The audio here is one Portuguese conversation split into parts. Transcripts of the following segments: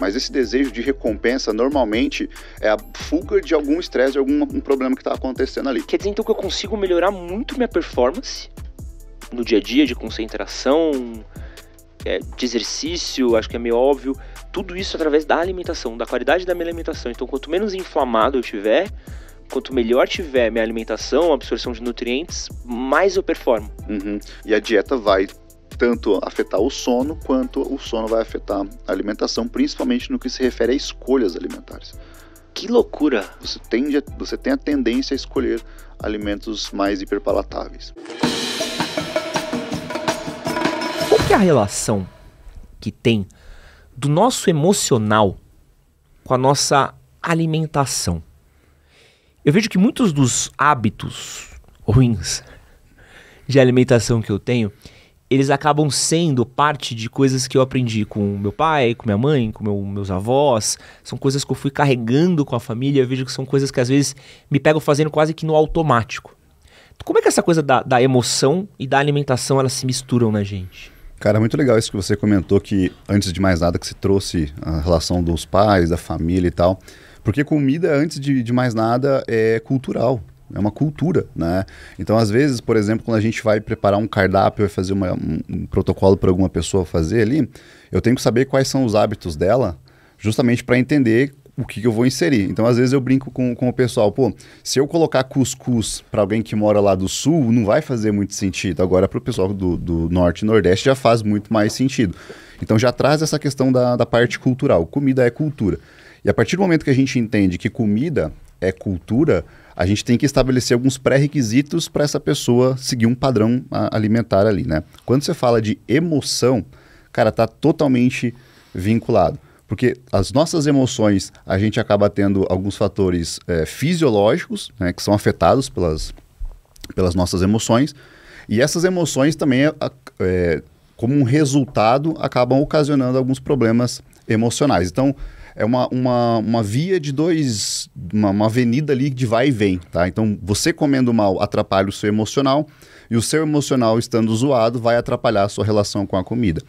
Mas esse desejo de recompensa normalmente é a fuga de algum estresse, de algum um problema que está acontecendo ali. Quer dizer então que eu consigo melhorar muito minha performance no dia a dia de concentração, é, de exercício, acho que é meio óbvio. Tudo isso através da alimentação, da qualidade da minha alimentação. Então, quanto menos inflamado eu tiver, quanto melhor tiver minha alimentação, absorção de nutrientes, mais eu performo. Uhum. E a dieta vai tanto afetar o sono quanto o sono vai afetar a alimentação, principalmente no que se refere a escolhas alimentares. Que loucura! Você, tende você tem a tendência a escolher alimentos mais hiperpalatáveis. Qual que é a relação que tem do nosso emocional com a nossa alimentação? Eu vejo que muitos dos hábitos ruins de alimentação que eu tenho eles acabam sendo parte de coisas que eu aprendi com meu pai, com minha mãe, com meu, meus avós. São coisas que eu fui carregando com a família. Eu vejo que são coisas que às vezes me pegam fazendo quase que no automático. Como é que essa coisa da, da emoção e da alimentação elas se misturam na gente? Cara, muito legal isso que você comentou que antes de mais nada que se trouxe a relação dos pais, da família e tal, porque comida antes de, de mais nada é cultural. É uma cultura, né? Então, às vezes, por exemplo, quando a gente vai preparar um cardápio, vai fazer uma, um, um protocolo para alguma pessoa fazer ali, eu tenho que saber quais são os hábitos dela, justamente para entender o que, que, eu vou inserir. Então, às vezes, eu brinco com, com o pessoal, pô, se eu colocar cuscuz para alguém que mora lá do sul, não vai fazer muito sentido. Agora, para o pessoal do, do norte e nordeste, já faz muito mais sentido. Então, já traz essa questão da, da parte cultural. Comida é cultura. E a partir do momento que a gente entende que comida é cultura, a gente tem que estabelecer alguns pré-requisitos para essa pessoa seguir um padrão alimentar ali, né? Quando você fala de emoção, cara, tá totalmente vinculado. Porque as nossas emoções, a gente acaba tendo alguns fatores é, fisiológicos, né, que são afetados pelas, pelas nossas emoções, e essas emoções também, é, como um resultado, acabam ocasionando alguns problemas emocionais. Então, é uma, uma, uma via de dois, uma, uma avenida ali de vai e vem, tá? Então, você comendo mal atrapalha o seu emocional e o seu emocional estando zoado vai atrapalhar a sua relação com a comida.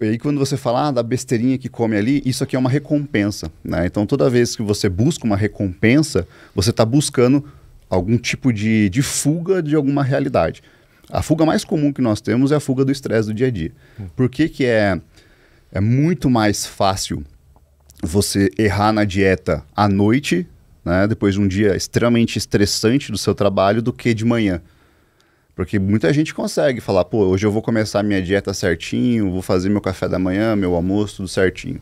E aí quando você fala ah, da besteirinha que come ali, isso aqui é uma recompensa, né? Então toda vez que você busca uma recompensa, você está buscando algum tipo de, de fuga de alguma realidade. A fuga mais comum que nós temos é a fuga do estresse do dia a dia. Hum. Por que que é, é muito mais fácil você errar na dieta à noite, né, depois de um dia extremamente estressante do seu trabalho, do que de manhã. Porque muita gente consegue falar, pô, hoje eu vou começar minha dieta certinho, vou fazer meu café da manhã, meu almoço, tudo certinho.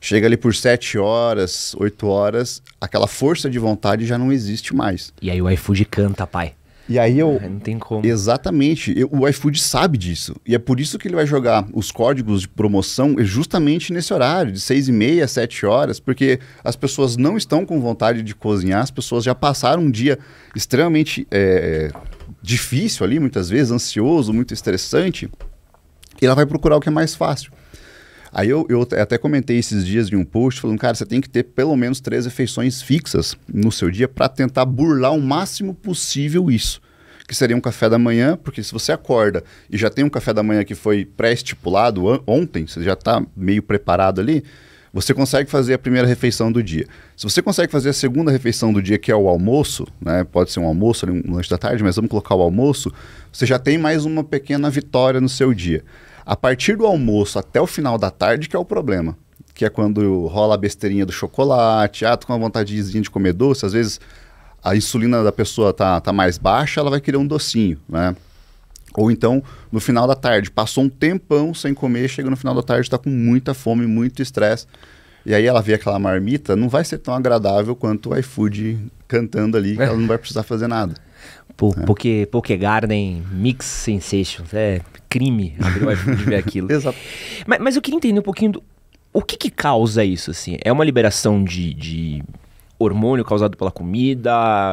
Chega ali por 7 horas, 8 horas, aquela força de vontade já não existe mais. E aí o iFood canta, pai. E aí eu. Ah, não tem como. Exatamente. Eu, o iFood sabe disso. E é por isso que ele vai jogar os códigos de promoção justamente nesse horário, de 6 e meia, 7 horas, porque as pessoas não estão com vontade de cozinhar, as pessoas já passaram um dia extremamente é, difícil ali, muitas vezes, ansioso, muito estressante. E ela vai procurar o que é mais fácil. Aí eu, eu até comentei esses dias de um post falando, cara, você tem que ter pelo menos três refeições fixas no seu dia para tentar burlar o máximo possível isso que seria um café da manhã, porque se você acorda e já tem um café da manhã que foi pré-estipulado ontem, você já está meio preparado ali, você consegue fazer a primeira refeição do dia. Se você consegue fazer a segunda refeição do dia, que é o almoço, né? Pode ser um almoço, ali um lanche da tarde, mas vamos colocar o almoço, você já tem mais uma pequena vitória no seu dia. A partir do almoço até o final da tarde que é o problema. Que é quando rola a besteirinha do chocolate, ah, tô com uma vontadezinha de comer doce, às vezes a insulina da pessoa tá, tá mais baixa, ela vai querer um docinho, né? Ou então, no final da tarde, passou um tempão sem comer, chega no final da tarde, está com muita fome, muito estresse. E aí ela vê aquela marmita, não vai ser tão agradável quanto o iFood cantando ali, que ela não vai precisar fazer nada. Pô, é. porque, porque Garden Mix Sensations é crime abrir o iFood e ver aquilo. Exato. Mas, mas eu queria entender um pouquinho do, o que, que causa isso, assim? É uma liberação de, de hormônio causado pela comida?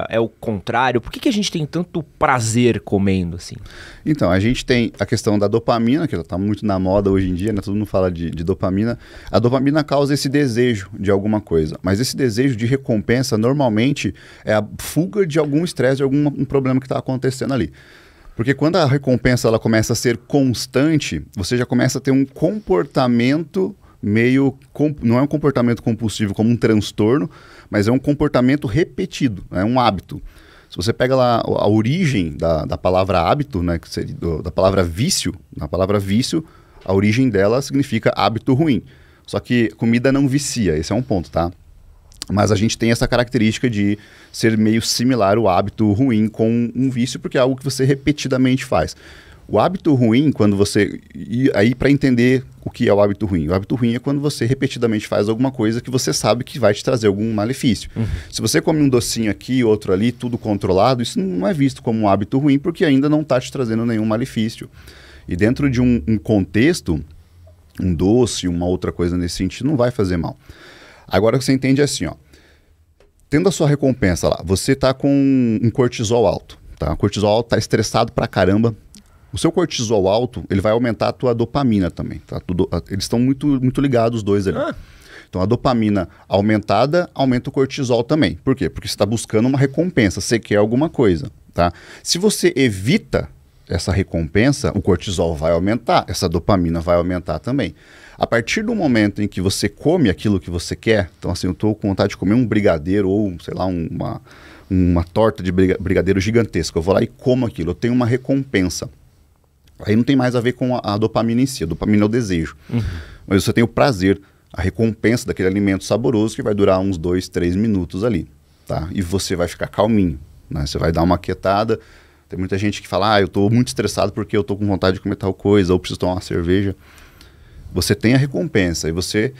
É o contrário? Por que, que a gente tem tanto prazer comendo assim? Então, a gente tem a questão da dopamina, que está muito na moda hoje em dia, né? Todo mundo fala de, de, dopamina. A dopamina causa esse desejo de alguma coisa, mas esse desejo de recompensa normalmente é a fuga de algum estresse, de algum um problema que está acontecendo ali. Porque quando a recompensa ela começa a ser constante, você já começa a ter um comportamento meio não é um comportamento compulsivo como um transtorno, mas é um comportamento repetido, é um hábito. Se você pega lá a origem da, da palavra hábito, né, que seria do, da palavra vício, na palavra vício, a origem dela significa hábito ruim. Só que comida não vicia, esse é um ponto, tá? Mas a gente tem essa característica de ser meio similar o hábito ruim com um vício, porque é algo que você repetidamente faz. O hábito ruim, quando você. E aí, para entender o que é o hábito ruim? O hábito ruim é quando você repetidamente faz alguma coisa que você sabe que vai te trazer algum malefício. Uhum. Se você come um docinho aqui, outro ali, tudo controlado, isso não é visto como um hábito ruim porque ainda não está te trazendo nenhum malefício. E dentro de um, um contexto, um doce, uma outra coisa nesse sentido, não vai fazer mal. Agora você entende assim, ó. Tendo a sua recompensa lá, você tá com um cortisol alto, tá? O cortisol alto tá estressado pra caramba, o seu cortisol alto, ele vai aumentar a tua dopamina também. Tá? Tudo, eles estão muito, muito ligados os dois ali. Ah. Então a dopamina aumentada aumenta o cortisol também. Por quê? Porque você está buscando uma recompensa, você quer alguma coisa. Tá? Se você evita essa recompensa, o cortisol vai aumentar, essa dopamina vai aumentar também. A partir do momento em que você come aquilo que você quer, então assim, eu estou com vontade de comer um brigadeiro ou, sei lá, uma, uma torta de brigadeiro gigantesca, eu vou lá e como aquilo, eu tenho uma recompensa. Aí não tem mais a ver com a, a dopamina em si. A dopamina é o desejo. Uhum. Mas você tem o prazer, a recompensa daquele alimento saboroso que vai durar uns dois, três minutos ali. Tá? E você vai ficar calminho. Né? Você vai dar uma quietada. Tem muita gente que fala, ah, eu estou muito estressado porque eu estou com vontade de comer tal coisa, ou preciso tomar uma cerveja. Você tem a recompensa e você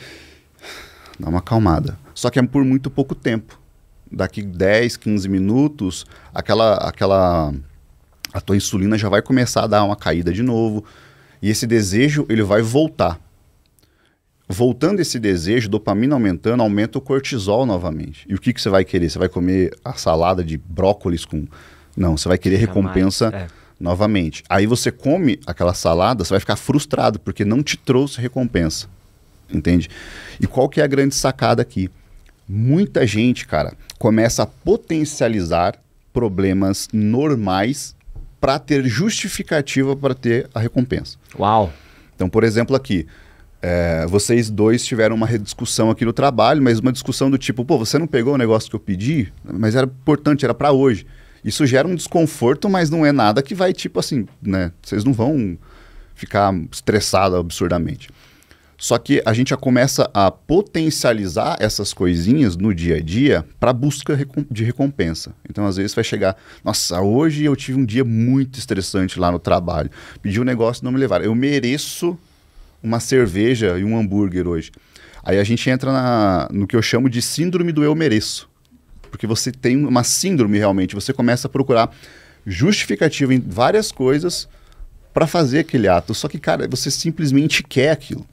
dá uma acalmada. Só que é por muito pouco tempo. Daqui 10, 15 minutos, aquela, aquela a tua insulina já vai começar a dar uma caída de novo e esse desejo ele vai voltar. Voltando esse desejo, dopamina aumentando, aumenta o cortisol novamente. E o que, que você vai querer? Você vai comer a salada de brócolis com. Não, você vai querer Fica recompensa é. novamente. Aí você come aquela salada, você vai ficar frustrado, porque não te trouxe recompensa. Entende? E qual que é a grande sacada aqui? Muita gente, cara, começa a potencializar problemas normais para ter justificativa para ter a recompensa. Uau! Então, por exemplo, aqui, é, vocês dois tiveram uma rediscussão aqui no trabalho, mas uma discussão do tipo, pô, você não pegou o negócio que eu pedi, mas era importante, era para hoje. Isso gera um desconforto, mas não é nada que vai, tipo assim, né? Vocês não vão ficar estressados absurdamente. Só que a gente já começa a potencializar essas coisinhas no dia a dia para busca de recompensa. Então, às vezes, vai chegar: nossa, hoje eu tive um dia muito estressante lá no trabalho, pedi um negócio e não me levaram. Eu mereço uma cerveja e um hambúrguer hoje. Aí a gente entra na, no que eu chamo de síndrome do eu mereço. Porque você tem uma síndrome realmente, você começa a procurar justificativa em várias coisas para fazer aquele ato. Só que, cara, você simplesmente quer aquilo.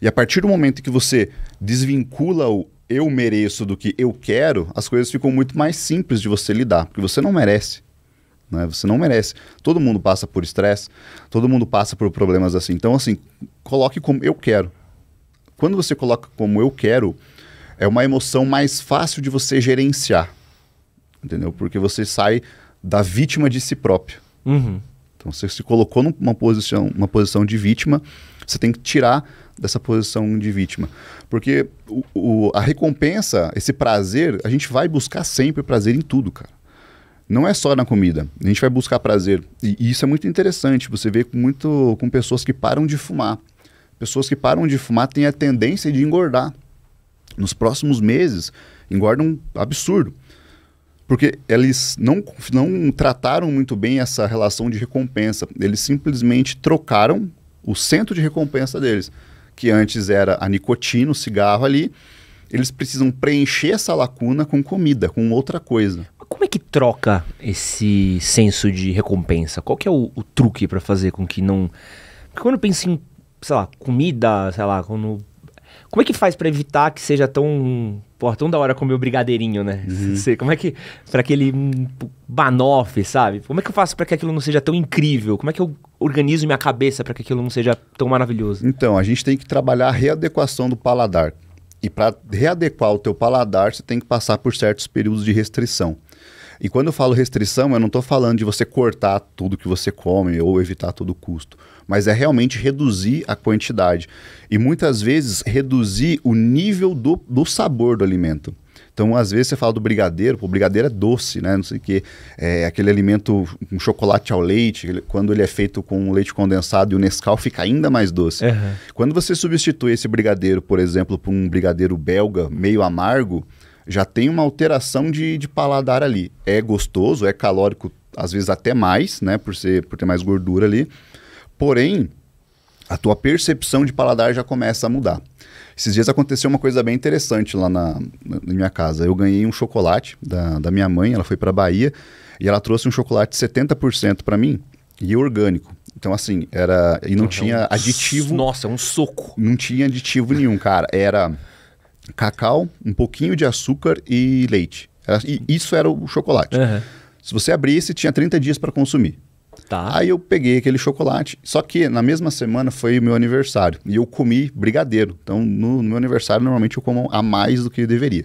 E a partir do momento que você desvincula o eu mereço do que eu quero, as coisas ficam muito mais simples de você lidar, porque você não merece. Né? Você não merece. Todo mundo passa por estresse, todo mundo passa por problemas assim. Então, assim, coloque como eu quero. Quando você coloca como eu quero, é uma emoção mais fácil de você gerenciar. Entendeu? Porque você sai da vítima de si próprio. Uhum. Então, você se colocou numa posição, uma posição de vítima você tem que tirar dessa posição de vítima. Porque o, o, a recompensa, esse prazer, a gente vai buscar sempre prazer em tudo, cara. Não é só na comida. A gente vai buscar prazer. E, e isso é muito interessante. Você vê com, muito, com pessoas que param de fumar. Pessoas que param de fumar têm a tendência de engordar. Nos próximos meses, engordam absurdo. Porque eles não, não trataram muito bem essa relação de recompensa. Eles simplesmente trocaram o centro de recompensa deles, que antes era a nicotina, o cigarro ali, eles precisam preencher essa lacuna com comida, com outra coisa. Como é que troca esse senso de recompensa? Qual que é o, o truque para fazer com que não... Porque quando eu penso em, sei lá, comida, sei lá, quando... Como é que faz para evitar que seja tão Porra, tão da hora comer o brigadeirinho, né? Uhum. como é que. para aquele hum, banofe sabe? Como é que eu faço para que aquilo não seja tão incrível? Como é que eu organizo minha cabeça para que aquilo não seja tão maravilhoso? Então, a gente tem que trabalhar a readequação do paladar. E para readequar o teu paladar, você tem que passar por certos períodos de restrição. E quando eu falo restrição, eu não estou falando de você cortar tudo que você come ou evitar todo custo, mas é realmente reduzir a quantidade. E muitas vezes reduzir o nível do, do sabor do alimento. Então, às vezes você fala do brigadeiro, o brigadeiro é doce, né? Não sei o quê. É aquele alimento, um chocolate ao leite, quando ele é feito com leite condensado e o Nescau fica ainda mais doce. Uhum. Quando você substitui esse brigadeiro, por exemplo, por um brigadeiro belga meio amargo, já tem uma alteração de, de paladar ali. É gostoso, é calórico, às vezes até mais, né? Por, ser, por ter mais gordura ali. Porém, a tua percepção de paladar já começa a mudar. Esses dias aconteceu uma coisa bem interessante lá na, na minha casa. Eu ganhei um chocolate da, da minha mãe, ela foi para Bahia e ela trouxe um chocolate 70% para mim e é orgânico. Então, assim, era. E não então, é tinha aditivo. Nossa, é um soco. Não tinha aditivo nenhum, cara. Era cacau, um pouquinho de açúcar e leite. Era, e isso era o chocolate. Uhum. Se você abrisse, tinha 30 dias para consumir. Tá. Aí eu peguei aquele chocolate. Só que na mesma semana foi o meu aniversário. E eu comi brigadeiro. Então, no, no meu aniversário, normalmente eu como a mais do que eu deveria.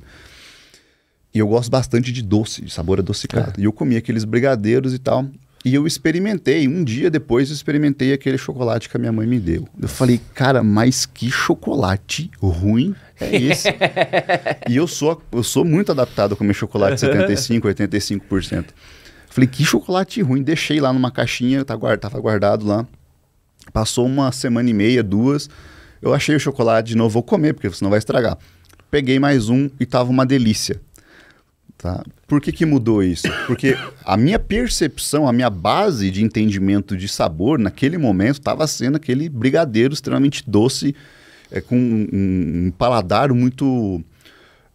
E eu gosto bastante de doce, de sabor adocicado. É. E eu comi aqueles brigadeiros e tal. E eu experimentei, um dia depois eu experimentei aquele chocolate que a minha mãe me deu. Eu falei, cara, mas que chocolate ruim é esse? e eu sou, eu sou muito adaptado a comer chocolate 75, 85%. Falei, que chocolate ruim. Deixei lá numa caixinha, tá tava guardado lá. Passou uma semana e meia, duas. Eu achei o chocolate de novo, vou comer, porque senão vai estragar. Peguei mais um e tava uma delícia. Tá? Por que, que mudou isso? Porque a minha percepção, a minha base de entendimento de sabor naquele momento estava sendo aquele brigadeiro extremamente doce, é, com um, um paladar muito.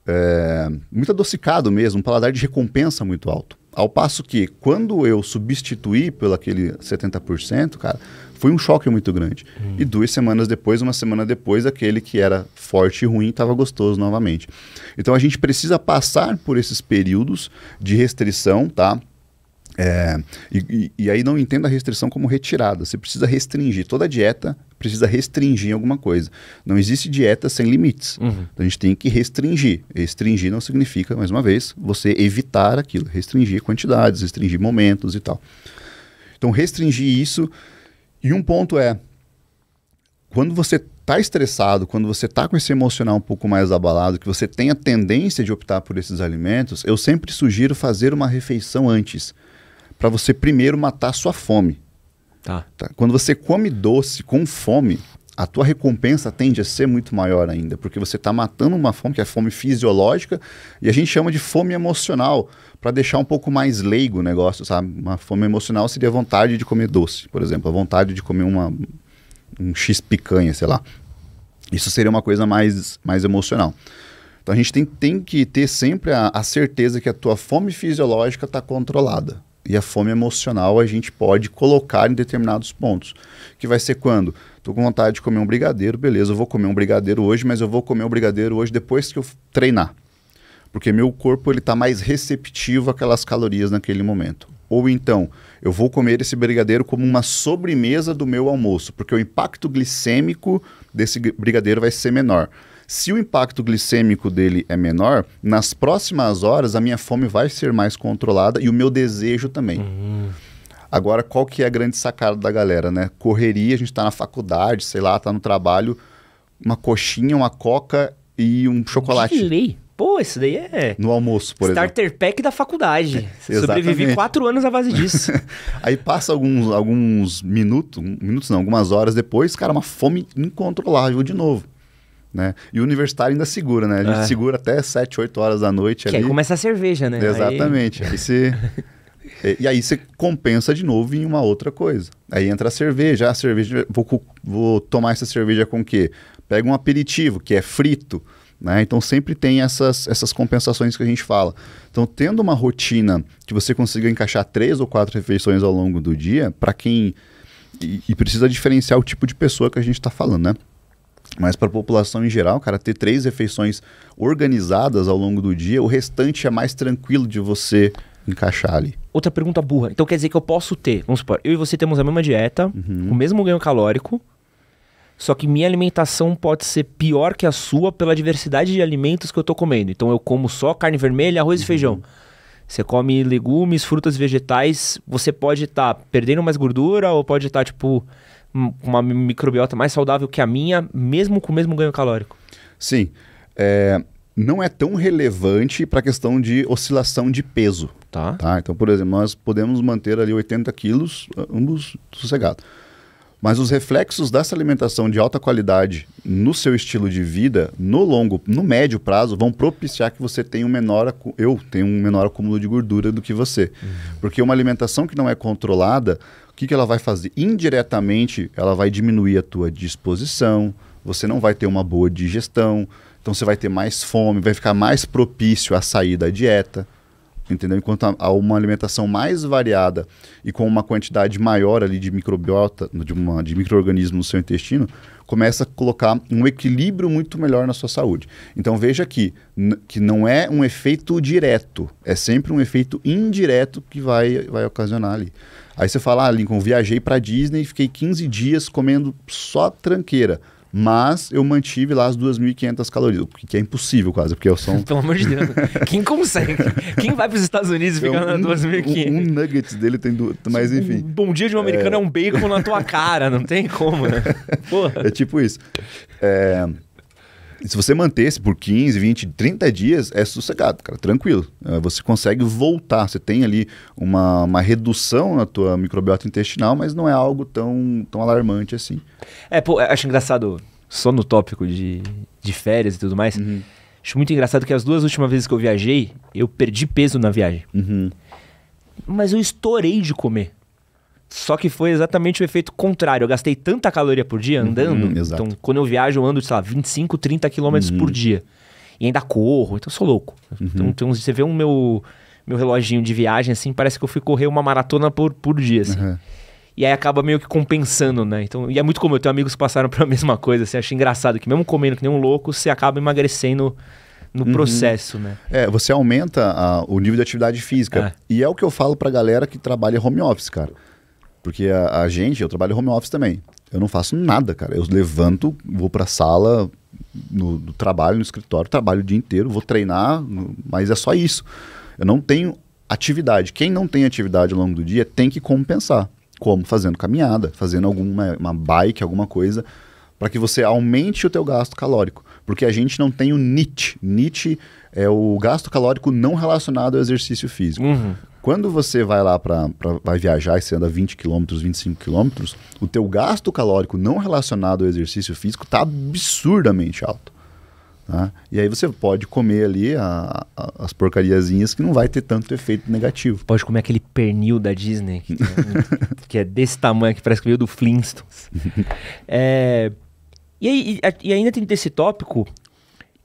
É, muito adocicado mesmo, um paladar de recompensa muito alto. Ao passo que, quando eu substituí pelo aquele 70%, cara, foi um choque muito grande. Hum. E duas semanas depois, uma semana depois, aquele que era forte e ruim estava gostoso novamente. Então a gente precisa passar por esses períodos de restrição, tá? É, e, e, aí não entenda a restrição como retirada. Você precisa restringir. Toda dieta precisa restringir alguma coisa. Não existe dieta sem limites. Uhum. Então a gente tem que restringir. Restringir não significa, mais uma vez, você evitar aquilo. Restringir quantidades, restringir momentos e tal. Então restringir isso. E um ponto é, quando você está estressado, quando você está com esse emocional um pouco mais abalado, que você tem a tendência de optar por esses alimentos, eu sempre sugiro fazer uma refeição antes para você primeiro matar a sua fome. Tá. tá. Quando você come doce com fome, a tua recompensa tende a ser muito maior ainda, porque você está matando uma fome, que é fome fisiológica, e a gente chama de fome emocional, para deixar um pouco mais leigo o negócio, sabe? Uma fome emocional seria a vontade de comer doce, por exemplo, a vontade de comer uma, um X picanha, sei lá. Isso seria uma coisa mais, mais emocional. Então a gente tem, tem que ter sempre a, a certeza que a tua fome fisiológica está controlada e a fome emocional a gente pode colocar em determinados pontos. Que vai ser quando? Tô com vontade de comer um brigadeiro, beleza, eu vou comer um brigadeiro hoje, mas eu vou comer um brigadeiro hoje depois que eu treinar. Porque meu corpo ele tá mais receptivo àquelas calorias naquele momento. Ou então, eu vou comer esse brigadeiro como uma sobremesa do meu almoço, porque o impacto glicêmico desse brigadeiro vai ser menor. Se o impacto glicêmico dele é menor, nas próximas horas a minha fome vai ser mais controlada e o meu desejo também. Uhum. Agora, qual que é a grande sacada da galera, né? Correria, a gente está na faculdade, sei lá, está no trabalho, uma coxinha, uma coca e um chocolate. Que lei. É Pô, isso daí é. No almoço, por Starter exemplo. Starter pack da faculdade. Exatamente. Sobrevivi quatro anos à base disso. Aí passa alguns, alguns minutos, minutos não, algumas horas depois, cara, uma fome incontrolável de novo. Né? E o universitário ainda segura, né? A gente é. segura até 7, 8 horas da noite. Que ali. aí começa a cerveja, né? Exatamente. Aí... Aí você... e, aí você compensa de novo em uma outra coisa. Aí entra a cerveja. Ah, a cerveja, vou, vou tomar essa cerveja com o quê? Pega um aperitivo, que é frito. Né? Então sempre tem essas, essas compensações que a gente fala. Então, tendo uma rotina que você consiga encaixar três ou quatro refeições ao longo do dia, para quem. E, e precisa diferenciar o tipo de pessoa que a gente está falando, né? Mas para a população em geral, cara, ter três refeições organizadas ao longo do dia, o restante é mais tranquilo de você encaixar ali. Outra pergunta burra. Então quer dizer que eu posso ter, vamos supor, eu e você temos a mesma dieta, uhum. o mesmo ganho calórico, só que minha alimentação pode ser pior que a sua pela diversidade de alimentos que eu estou comendo. Então eu como só carne vermelha, arroz uhum. e feijão. Você come legumes, frutas, vegetais, você pode estar tá perdendo mais gordura ou pode estar tá, tipo uma microbiota mais saudável que a minha, mesmo com o mesmo ganho calórico? Sim. É, não é tão relevante para a questão de oscilação de peso. Tá. tá. Então, por exemplo, nós podemos manter ali 80 quilos, ah, ambos sossegados. Mas os reflexos dessa alimentação de alta qualidade no seu estilo de vida, no longo, no médio prazo, vão propiciar que você tenha um menor, eu tenho um menor acúmulo de gordura do que você. Uhum. Porque uma alimentação que não é controlada, que, que ela vai fazer? Indiretamente, ela vai diminuir a tua disposição, você não vai ter uma boa digestão, então você vai ter mais fome, vai ficar mais propício a sair da dieta entendeu? Enquanto há uma alimentação mais variada e com uma quantidade maior ali de microbiota, de, uma, microorganismo no seu intestino, começa a colocar um equilíbrio muito melhor na sua saúde. Então veja aqui que não é um efeito direto, é sempre um efeito indireto que vai, vai ocasionar ali. Aí você fala, ah, Lincoln, viajei para Disney e fiquei 15 dias comendo só tranqueira. Mas eu mantive lá as 2.500 calorias, que é impossível quase, porque eu sou um... Pelo amor de Deus. Quem consegue? Quem vai para os Estados Unidos e fica na 2.500? Um, um nuggets dele tem duas, mas enfim. Um bom dia de um é. americano é... é, um bacon na tua cara, não tem como, né? Porra. É tipo isso. É se você manter esse por 15, 20, 30 dias, é sossegado, cara, tranquilo. É, você consegue voltar, você tem ali uma, uma redução na tua microbiota intestinal, mas não é algo tão, tão alarmante assim. É, pô, acho engraçado, só no tópico de, de férias e tudo mais, uhum. acho muito engraçado que as duas últimas vezes que eu viajei, eu perdi peso na viagem. Uhum. Mas eu estourei de comer. Só que foi exatamente o efeito contrário. Eu gastei tanta caloria por dia uhum, andando. Uhum, então, quando eu viajo, eu ando, sei lá, 25, 30 quilômetros uhum. por dia. E ainda corro, então eu sou louco. Então, uhum. Então, então, você vê o um meu, meu reloginho de viagem, assim, parece que eu fui correr uma maratona por, por dia, assim. Uhum. E aí acaba meio que compensando, né? Então, e é muito comum, eu tenho amigos que passaram pela mesma coisa, assim, acho engraçado que mesmo comendo que nem um louco, você acaba emagrecendo no uhum. processo, né? É, você aumenta o nível de atividade física. É. E é o que eu falo pra galera que trabalha home office, cara. Porque a, a, gente, eu trabalho home office também. Eu não faço nada, cara. Eu levanto, vou pra sala no, trabalho, no escritório, trabalho o dia inteiro, vou treinar, mas é só isso. Eu não tenho atividade. Quem não tem atividade ao longo do dia tem que compensar. Como? Fazendo caminhada, fazendo alguma uma bike, alguma coisa, para que você aumente o teu gasto calórico. Porque a gente não tem o NIT. NIT é o gasto calórico não relacionado ao exercício físico. Uhum. Quando você vai lá para vai viajar e você anda 20 km, 25 km, o teu gasto calórico não relacionado ao exercício físico está absurdamente alto. Tá? E aí você pode comer ali a, a, as porcariazinhas que não vai ter tanto efeito negativo. Pode comer aquele pernil da Disney, que, que é desse tamanho, que parece que veio do Flintstones. é, e, aí, e, e ainda tem desse tópico,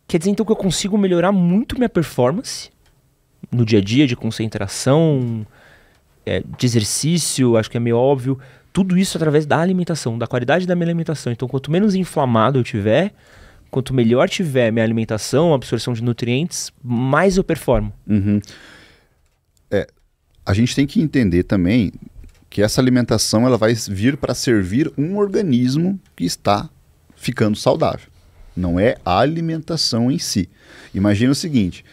quer dizer então que eu consigo melhorar muito minha performance no dia a dia de concentração, é, de exercício, acho que é meio óbvio. Tudo isso através da alimentação, da qualidade da minha alimentação. Então, quanto menos inflamado eu tiver, quanto melhor tiver minha alimentação, absorção de nutrientes, mais eu performo. Uhum. É, a gente tem que entender também que essa alimentação ela vai vir para servir um organismo que está ficando saudável. Não é a alimentação em si. Imagina o seguinte: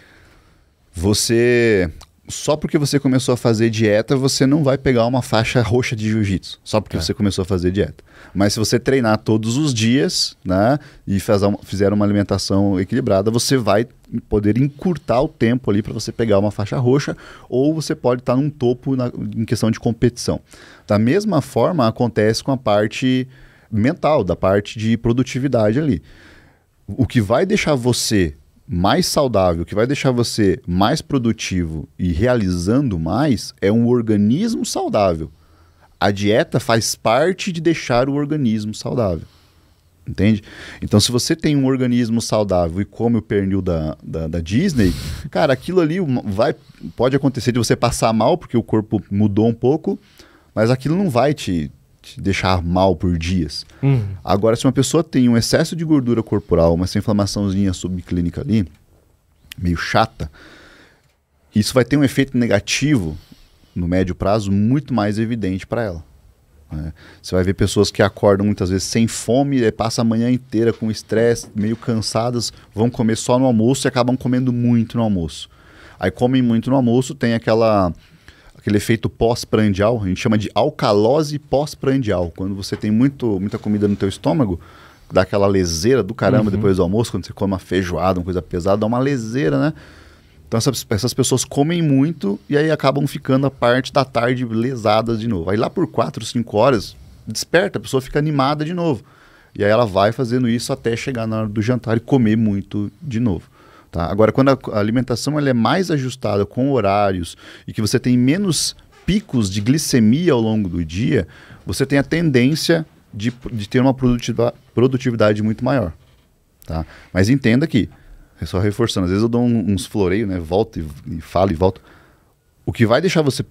você só porque você começou a fazer dieta, você não vai pegar uma faixa roxa de jiu-jitsu, só porque é. você começou a fazer dieta. Mas se você treinar todos os dias, né, e fazer, fizer uma alimentação equilibrada, você vai poder encurtar o tempo ali para você pegar uma faixa roxa, ou você pode estar tá num topo na, em questão de competição. Da mesma forma acontece com a parte mental, da parte de produtividade ali. O que vai deixar você mais saudável, que vai deixar você mais produtivo e realizando mais, é um organismo saudável. A dieta faz parte de deixar o organismo saudável. Entende? Então, se você tem um organismo saudável e come o pernil da, da, da, Disney, cara, aquilo ali vai, pode acontecer de você passar mal, porque o corpo mudou um pouco, mas aquilo não vai te te deixar mal por dias. Uhum. Agora, se uma pessoa tem um excesso de gordura corporal, uma inflamaçãozinha subclínica ali, meio chata, isso vai ter um efeito negativo no médio prazo muito mais evidente para ela. Né? Você vai ver pessoas que acordam muitas vezes sem fome, passa a manhã inteira com estresse, meio cansadas, vão comer só no almoço e acabam comendo muito no almoço. Aí comem muito no almoço, tem aquela aquele efeito pós-prandial, a gente chama de alcalose pós-prandial. Quando você tem muito, muita comida no teu estômago, dá aquela leseira do caramba uhum. depois do almoço, quando você come uma feijoada, uma coisa pesada, dá uma leseira, né? Então essas, essas pessoas comem muito e aí acabam ficando a parte da tarde lesadas de novo. Aí lá por 4, 5 horas, desperta, a pessoa fica animada de novo. E aí ela vai fazendo isso até chegar na hora do jantar e comer muito de novo. Tá? Agora, quando a alimentação ela é mais ajustada com horários e que você tem menos picos de glicemia ao longo do dia, você tem a tendência de, de ter uma produtiva, produtividade muito maior. Tá? Mas entenda que, é só reforçando, às vezes eu dou uns floreios, né? volto e, e falo e volto. O que vai deixar você,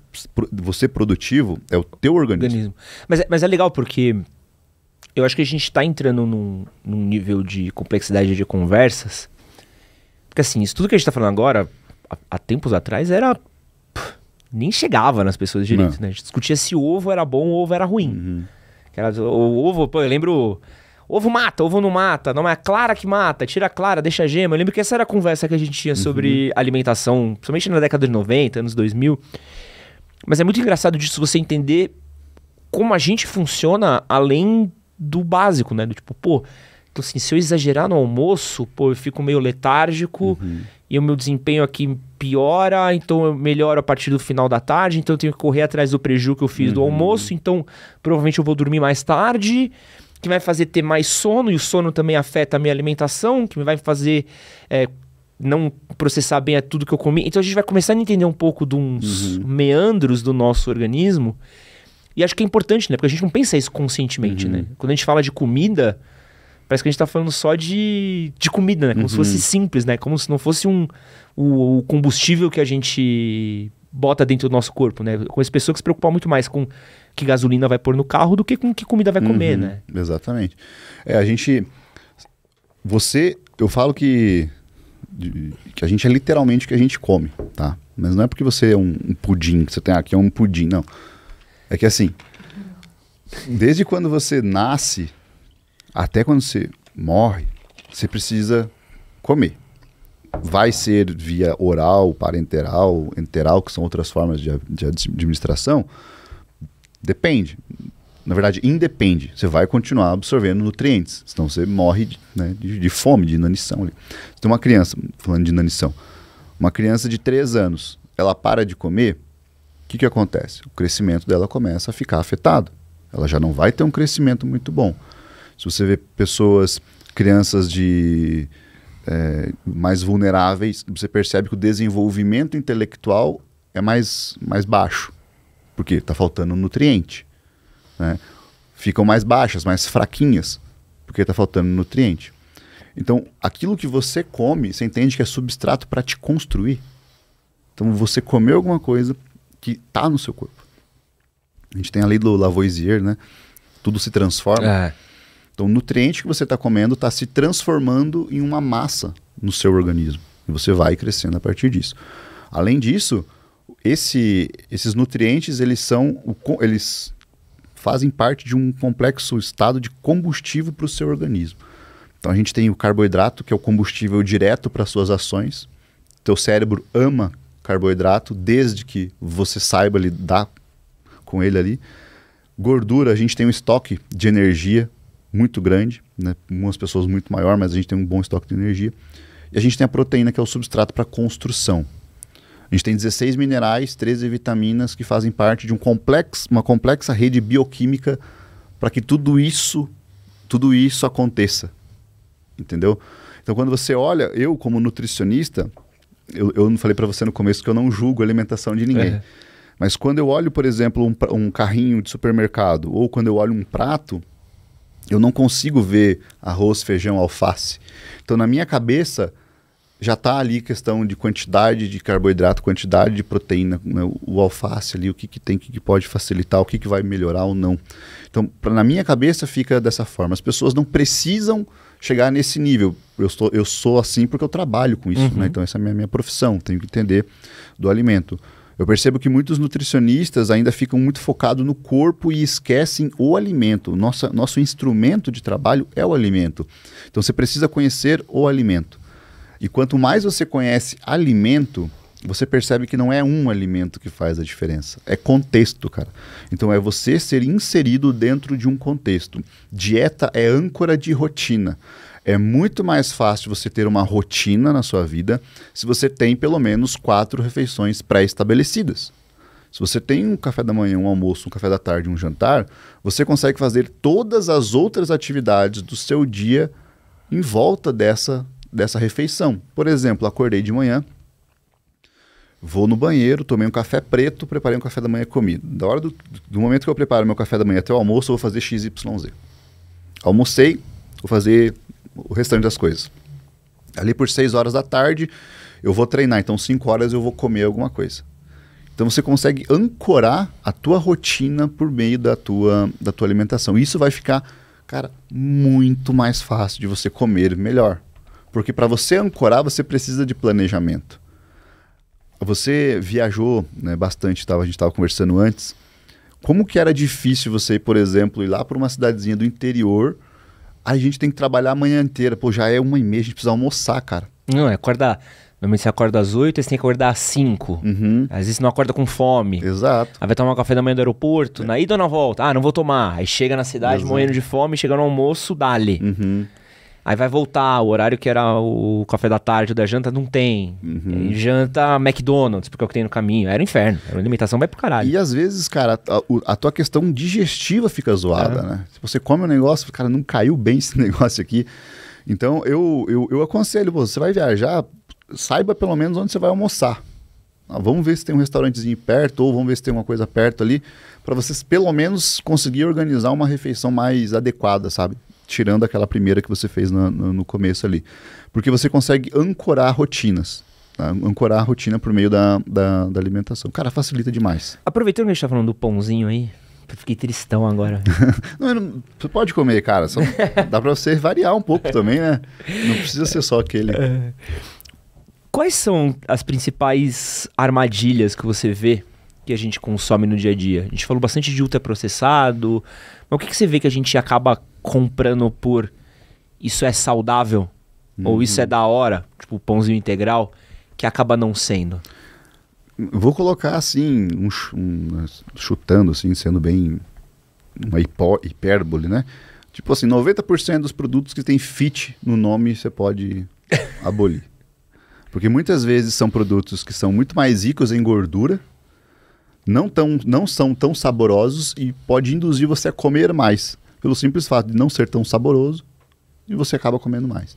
você produtivo é o teu organismo. organismo. Mas, é, mas é legal porque eu acho que a gente está entrando num, num nível de complexidade de conversas porque assim, isso tudo que a gente tá falando agora, há, tempos atrás, era. Pff, nem chegava nas pessoas direito, Não. né? A gente discutia se ovo era bom ou ovo era ruim. Uhum. Era, o ovo, pô, eu lembro. Ovo mata, ovo não mata, não é a clara que mata, tira a clara, deixa a gema. Eu lembro que essa era a conversa que a gente tinha sobre uhum. alimentação, principalmente na década de 90, anos 2000. Mas é muito engraçado disso você entender como a gente funciona além do básico, né? Do tipo, pô, então, assim, se eu exagerar no almoço, pô, eu fico meio letárgico uhum. e o meu desempenho aqui piora, então eu melhoro a partir do final da tarde, então eu tenho que correr atrás do prejuízo que eu fiz uhum. do almoço, então provavelmente eu vou dormir mais tarde, que vai fazer ter mais sono, e o sono também afeta a minha alimentação, que vai fazer é, não processar bem tudo que eu comi. Então a gente vai começar a entender um pouco de uns uhum. meandros do nosso organismo. E acho que é importante, né? Porque a gente não pensa isso conscientemente, uhum. né? Quando a gente fala de comida parece que a gente tá falando só de, de comida, né? Como uhum. se fosse simples, né? Como se não fosse um, o, o combustível que a gente bota dentro do nosso corpo, né? Com as pessoas que se preocupam muito mais com que gasolina vai pôr no carro do que com que comida vai comer, uhum, né? Exatamente. É, a gente. Você. Eu falo que. Que a gente é literalmente o que a gente come, tá? Mas não é porque você é um, um pudim, que você tem ah, aqui é um pudim, não. É que assim. Desde quando você nasce, até quando você morre, você precisa comer. Vai ser via oral, parenteral, enteral, que são outras formas de, de administração? Depende. Na verdade, independe. Você vai continuar absorvendo nutrientes, senão você morre né, de, de, fome, de inanição. Então, tem uma criança, falando de inanição, uma criança de 3 anos, ela para de comer, o que, que acontece? O crescimento dela começa a ficar afetado. Ela já não vai ter um crescimento muito bom. Se você vê pessoas, crianças de é, mais vulneráveis, você percebe que o desenvolvimento intelectual é mais, mais baixo, porque está faltando nutriente. Né? Ficam mais baixas, mais fraquinhas, porque está faltando nutriente. Então, aquilo que você come, você entende que é substrato para te construir. Então, você comeu alguma coisa que está no seu corpo. A gente tem a lei do Lavoisier, né? Tudo se transforma. É. Então, o nutriente que você está comendo está se transformando em uma massa no seu organismo. E você vai crescendo a partir disso. Além disso, esse, esses nutrientes, eles são. O, eles fazem parte de um complexo estado de combustível para o seu organismo. Então a gente tem o carboidrato, que é o combustível direto para suas ações. Teu cérebro ama carboidrato desde que você saiba lidar com ele ali. Gordura, a gente tem um estoque de energia muito grande, né? umas pessoas muito maior, mas a gente tem um bom estoque de energia. E a gente tem a proteína, que é o substrato para construção. A gente tem 16 minerais, 13 vitaminas que fazem parte de um complexo, uma complexa rede bioquímica para que tudo isso, tudo isso aconteça. Entendeu? Então quando você olha, eu como nutricionista, eu, eu falei para você no começo que eu não julgo a alimentação de ninguém. É. Mas quando eu olho, por exemplo, um, um carrinho de supermercado ou quando eu olho um prato, eu não consigo ver arroz, feijão, alface. Então, na minha cabeça, já está ali questão de quantidade de carboidrato, quantidade de proteína, né? o alface ali, o que, que tem, o que, que pode facilitar, o que, que vai melhorar ou não. Então, pra, na minha cabeça fica dessa forma. As pessoas não precisam chegar nesse nível. Eu, estou, eu sou assim porque eu trabalho com isso, né? uhum. né? então essa é a minha, minha profissão, tenho que entender do alimento. Eu percebo que muitos nutricionistas ainda ficam muito focados no corpo e esquecem o alimento. Nossa, nosso instrumento de trabalho é o alimento. Então você precisa conhecer o alimento. E quanto mais você conhece alimento, você percebe que não é um alimento que faz a diferença, é contexto, cara. Então é você ser inserido dentro de um contexto. Dieta é âncora de rotina. É muito mais fácil você ter uma rotina na sua vida se você tem pelo menos quatro refeições pré-estabelecidas. Se você tem um café da manhã, um almoço, um café da tarde, um jantar, você consegue fazer todas as outras atividades do seu dia em volta dessa, dessa refeição. Por exemplo, acordei de manhã, vou no banheiro, tomei um café preto, preparei um café da manhã e comi. Da hora do, do momento que eu preparo meu café da manhã até o almoço, eu vou fazer XYZ. Almocei, vou fazer o restante das coisas. Ali por 6 horas da tarde, eu vou treinar, então 5 horas eu vou comer alguma coisa. Então você consegue ancorar a tua rotina por meio da tua, da tua alimentação. Isso vai ficar, cara, muito mais fácil de você comer melhor. Porque para você ancorar, você precisa de planejamento. Você viajou né, bastante, tava, a gente estava conversando antes. Como que era difícil você, por exemplo, ir lá para uma cidadezinha do interior a gente tem que trabalhar a manhã inteira. Pô, já é uma e meia, a gente precisa almoçar, cara. Não, é acordar. Normalmente você acorda às oito, você tem que acordar às cinco. Uhum. Às vezes você não acorda com fome. Exato. Aí vai tomar um café da manhã do aeroporto, é. na ida ou na volta? Ah, não vou tomar. Aí chega na cidade Exato. morrendo de fome, chega no almoço, dali. Uhum. Aí vai voltar, o horário que era o café da tarde ou da janta não tem. Uhum. janta McDonald's, porque é o que tem no caminho. Era um inferno, era uma alimentação vai pro caralho. E às vezes, cara, a, a tua questão digestiva fica zoada, é. né? Se você come um negócio, cara, não caiu bem esse negócio aqui. Então eu, eu, eu aconselho, você vai viajar, saiba pelo menos onde você vai almoçar. Ah, vamos ver se tem um restaurantezinho perto ou vamos ver se tem uma coisa perto ali, para vocês pelo menos conseguir organizar uma refeição mais adequada, sabe? tirando aquela primeira que você fez no, no, no começo ali. Porque você consegue ancorar rotinas. Tá? Ancorar a rotina por meio da, da, da alimentação. Cara, facilita demais. Aproveitando que a gente está falando do pãozinho aí, eu fiquei tristão agora. não, não, você pode comer, cara. Só, dá para você variar um pouco também, né? Não precisa ser só aquele. É. Quais são as principais armadilhas que você vê que a gente consome no dia a dia? A gente falou bastante de ultraprocessado, mas o que, que você vê que a gente acaba comprando por isso é saudável? Uhum. Ou isso é uhum. da hora? Tipo, pãozinho integral, que acaba não sendo? Vou colocar assim, um, um, chutando assim, sendo bem uma hipérbole, né? Tipo assim, 90% dos produtos que tem fit no nome você pode abolir. Porque muitas vezes são produtos que são muito mais ricos em gordura não, tão, não são tão saborosos e pode induzir você a comer mais. Pelo simples fato de não ser tão saboroso, e você acaba comendo mais.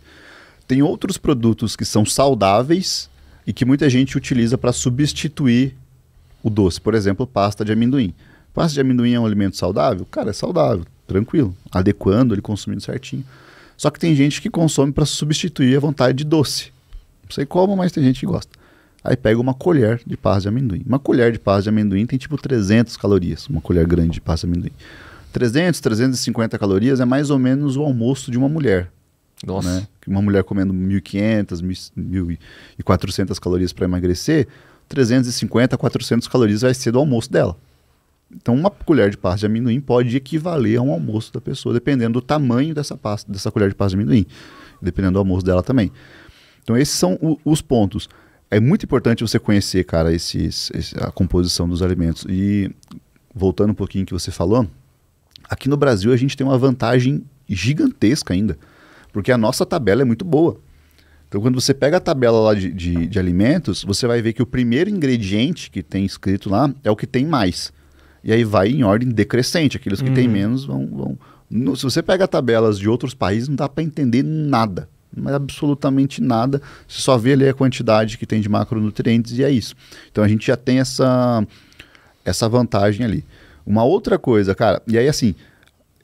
Tem outros produtos que são saudáveis e que muita gente utiliza para substituir o doce. Por exemplo, pasta de amendoim. Pasta de amendoim é um alimento saudável? Cara, é saudável, tranquilo. Adequando ele, consumindo certinho. Só que tem gente que consome para substituir a vontade de doce. Não sei como, mas tem gente que gosta. Aí pega uma colher de pasta de amendoim. Uma colher de pasta de amendoim tem tipo 300 calorias, uma colher grande de pasta de amendoim. 300, 350 calorias é mais ou menos o almoço de uma mulher. Nossa. Né? Uma mulher comendo 1.500, 1.400 calorias para emagrecer, 350, 400 calorias vai ser do almoço dela. Então, uma colher de pasta de amendoim pode equivaler a um almoço da pessoa, dependendo do tamanho dessa pasta, dessa colher de pasta de amendoim, dependendo do almoço dela também. Então, esses são o, os pontos é muito importante você conhecer, cara, esses, esse, a composição dos alimentos. E voltando um pouquinho que você falou, aqui no Brasil a gente tem uma vantagem gigantesca ainda, porque a nossa tabela é muito boa. Então, quando você pega a tabela lá de, de, de alimentos, você vai ver que o primeiro ingrediente que tem escrito lá é o que tem mais. E aí vai em ordem decrescente. Aqueles que uhum. têm menos vão. vão... No, se você pega tabelas de outros países, não dá para entender nada mas absolutamente nada. Você só vê ali a quantidade que tem de macronutrientes e é isso. Então a gente já tem essa, essa vantagem ali. Uma outra coisa, cara, e aí assim,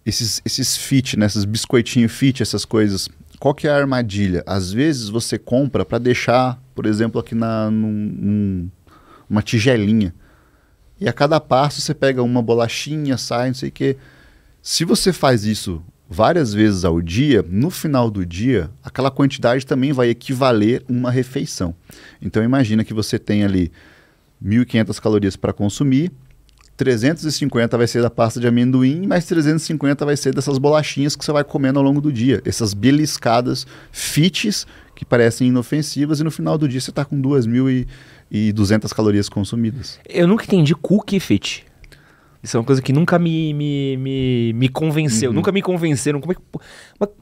esses, esses fit, né, esses biscoitinhos fit, essas coisas, qual que é a armadilha? Às vezes você compra para deixar, por exemplo, aqui na num, num, uma tigelinha. E a cada passo você pega uma bolachinha, sai, não sei o quê. Se você faz isso várias vezes ao dia, no final do dia, aquela quantidade também vai equivaler uma refeição. Então imagina que você tem ali 1.500 calorias para consumir, 350 vai ser da pasta de amendoim, mais 350 vai ser dessas bolachinhas que você vai comendo ao longo do dia. Essas beliscadas fites que parecem inofensivas e no final do dia você está com 2.200 calorias consumidas. Eu nunca entendi cookie fit. Isso é uma coisa que nunca me, me, me, me convenceu. Uhum. Nunca me convenceram. Como é que,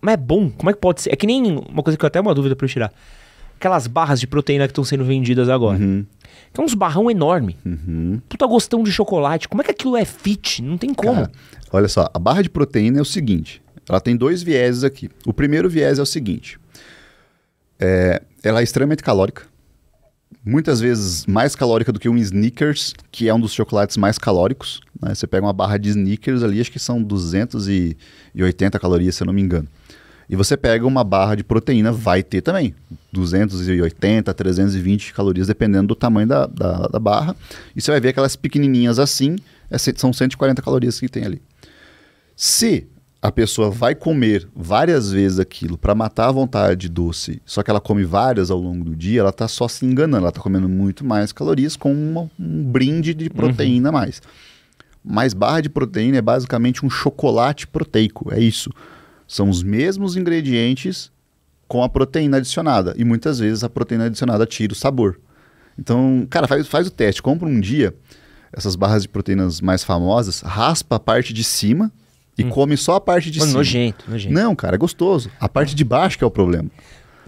mas, é bom, como é que pode ser? É que nem uma coisa que eu até uma dúvida pra eu tirar. Aquelas barras de proteína que estão sendo vendidas agora. Uhum. Que é uns barrão enorme. Uhum. Puta gostão de chocolate. Como é que aquilo é fit? Não tem como. Cara, olha só, a barra de proteína é o seguinte. Ela tem dois vieses aqui. O primeiro viés é o seguinte. É, ela é extremamente calórica muitas vezes mais calórica do que um Snickers, que é um dos chocolates mais calóricos. Né? Você pega uma barra de Snickers ali, acho que são 280 calorias, se eu não me engano. E você pega uma barra de proteína, vai ter também 280, 320 calorias, dependendo do tamanho da, da, da barra. E você vai ver aquelas pequenininhas assim, é são 140 calorias que tem ali. Se a pessoa vai comer várias vezes aquilo para matar a vontade doce, só que ela come várias ao longo do dia, ela está só se enganando, ela está comendo muito mais calorias com uma, um brinde de proteína a mais. Mas barra de proteína é basicamente um chocolate proteico, é isso. São os mesmos ingredientes com a proteína adicionada, e muitas vezes a proteína adicionada tira o sabor. Então, cara, faz, faz o teste, compra um dia essas barras de proteínas mais famosas, raspa a parte de cima e hum. come só a parte de Pô, cima. Nojento, nojento. Não, cara, é gostoso. A parte de baixo que é o problema.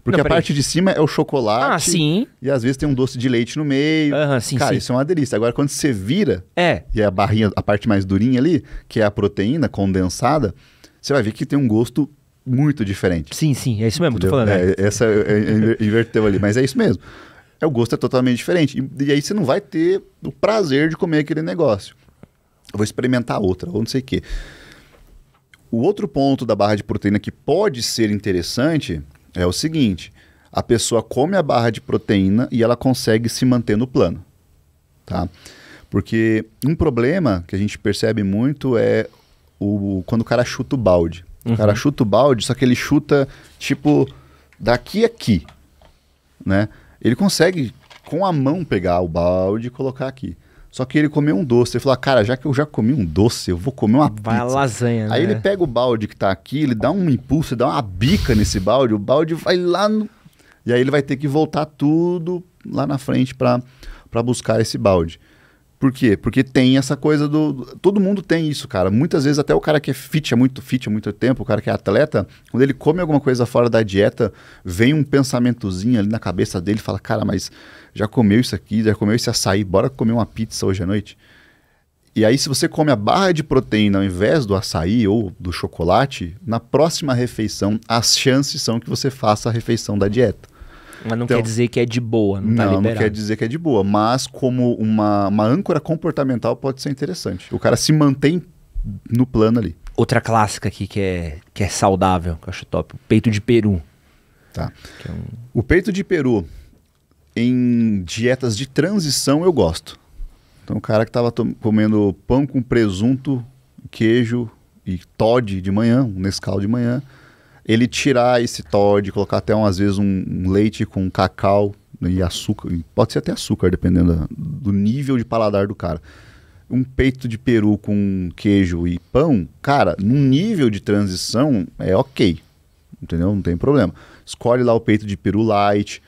Porque não, a parte aí. de cima é o chocolate. Ah, sim. E às vezes tem um doce de leite no meio. Uhum, sim, Cara, sim. isso é uma delícia. Agora, quando você vira, é. e é a barrinha, a parte mais durinha ali, que é a proteína condensada, você vai ver que tem um gosto muito diferente. Sim, sim, é isso mesmo, eu tô falando. Né? É, Essa é, é, é, inverteu ali, mas é isso mesmo. É, o gosto é totalmente diferente. E, e aí você não vai ter o prazer de comer aquele negócio. Eu vou experimentar outra, ou não sei o quê. O outro ponto da barra de proteína que pode ser interessante é o seguinte: a pessoa come a barra de proteína e ela consegue se manter no plano, tá? Porque um problema que a gente percebe muito é o quando o cara chuta o balde. Uhum. O cara uhum. chuta o balde, só que ele chuta tipo daqui a aqui, né? Ele consegue com a mão pegar o balde e colocar aqui. Só que ele comeu um doce. Ele falou, ah, cara, já que eu já comi um doce, eu vou comer uma Vai pizza. lasanha, Aí né? ele pega o balde que tá aqui, ele dá um impulso, dá uma bica nesse balde, o balde vai lá no... E aí ele vai ter que voltar tudo lá na frente para buscar esse balde. Por quê? Porque tem essa coisa do. Todo mundo tem isso, cara. Muitas vezes, até o cara que é fit, é muito fit há é muito tempo, o cara que é atleta, quando ele come alguma coisa fora da dieta, vem um pensamentozinho ali na cabeça dele fala: Cara, mas já comeu isso aqui, já comeu esse açaí, bora comer uma pizza hoje à noite. E aí, se você come a barra de proteína ao invés do açaí ou do chocolate, na próxima refeição, as chances são que você faça a refeição da dieta. Mas não então, quer dizer que é de boa, não, tá não, não quer dizer que é de boa, mas como uma, uma âncora comportamental pode ser interessante. O cara se mantém no plano ali. Outra clássica aqui que é, que é saudável, que eu acho top, o peito de peru. Tá. É um... O peito de peru em dietas de transição eu gosto. Então o cara que estava comendo pão com presunto, queijo e Todd de manhã, um Nescau de manhã, ele tirar esse toddy, colocar até umas vezes um, um leite com cacau e açúcar, pode ser até açúcar, dependendo do nível de paladar do cara. Um peito de peru com queijo e pão, cara, num nível de transição é ok. Entendeu? Não tem problema. Escolhe lá o peito de peru light,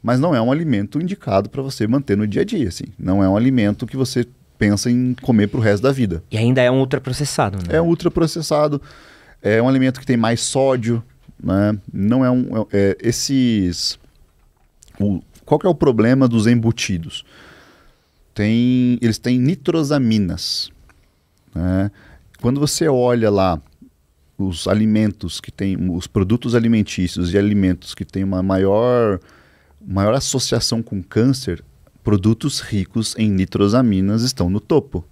mas não é um alimento indicado para você manter no dia a dia, assim. Não é um alimento que você pensa em comer pro resto da vida. E ainda é um ultraprocessado, né? É um ultraprocessado. É um alimento que tem mais sódio, né? Não é um. É, é, esses. O, qual que é o problema dos embutidos? Tem, eles têm nitrosaminas. Né? Quando você olha lá os alimentos que têm, os produtos alimentícios e alimentos que têm uma maior, maior associação com câncer, produtos ricos em nitrosaminas estão no topo.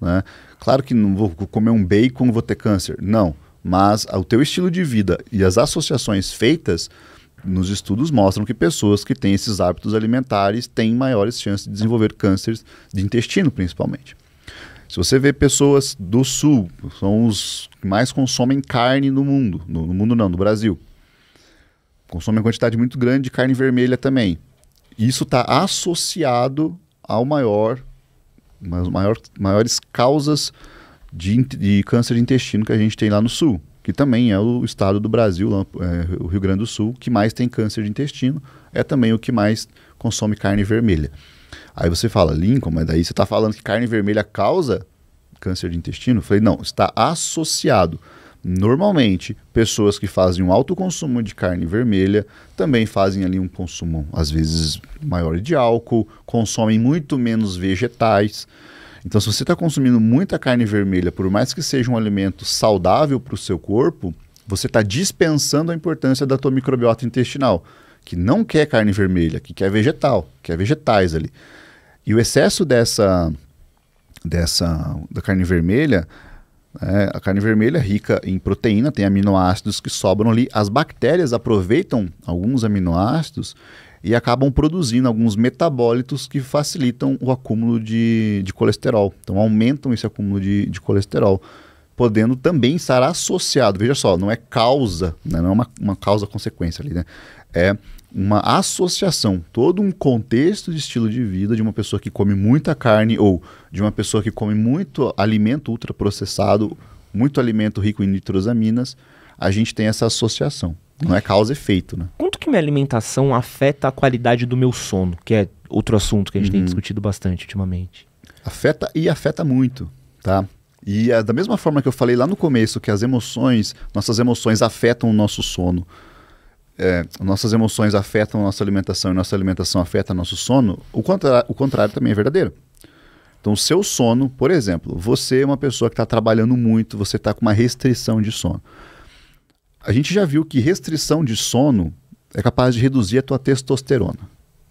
Né? Claro que não vou comer um bacon e vou ter câncer. Não. Mas o teu estilo de vida e as associações feitas nos estudos mostram que pessoas que têm esses hábitos alimentares têm maiores chances de desenvolver cânceres de intestino, principalmente. Se você vê pessoas do sul, são os que mais consomem carne no mundo, no, no mundo não, no Brasil. Consomem uma quantidade muito grande de carne vermelha também. Isso está associado ao maior, maior, maiores causas de, de câncer de intestino que a gente tem lá no sul, que também é o estado do Brasil, lá, é, o Rio Grande do Sul, que mais tem câncer de intestino, é também o que mais consome carne vermelha. Aí você fala, Lincoln, mas daí você está falando que carne vermelha causa câncer de intestino? Eu falei, não, está associado. Normalmente, pessoas que fazem um alto consumo de carne vermelha também fazem ali um consumo, às vezes, maior de álcool, consomem muito menos vegetais. Então, se você está consumindo muita carne vermelha, por mais que seja um alimento saudável para o seu corpo, você está dispensando a importância da tua microbiota intestinal, que não quer carne vermelha, que quer vegetal, quer vegetais ali. E o excesso dessa, dessa da carne vermelha é, a carne vermelha é rica em proteína, tem aminoácidos que sobram ali. As bactérias aproveitam alguns aminoácidos e acabam produzindo alguns metabólitos que facilitam o acúmulo de, de colesterol. Então, aumentam esse acúmulo de, de colesterol, podendo também estar associado. Veja só, não é causa, né? não é uma, uma causa-consequência ali, né? É uma associação, todo um contexto de estilo de vida de uma pessoa que come muita carne ou de uma pessoa que come muito alimento ultraprocessado, muito alimento rico em nitrosaminas, a gente tem essa associação. Não é causa e efeito, né? Quanto que minha alimentação afeta a qualidade do meu sono? Que é outro assunto que a gente uhum. tem discutido bastante ultimamente. Afeta e afeta muito, tá? E é da mesma forma que eu falei lá no começo, que as emoções, nossas emoções afetam o nosso sono, é, nossas emoções afetam a nossa alimentação e nossa alimentação afeta nosso sono, o, contra, o contrário também é verdadeiro. Então, o seu sono, por exemplo, você é uma pessoa que está trabalhando muito, você está com uma restrição de sono a gente já viu que restrição de sono é capaz de reduzir a tua testosterona.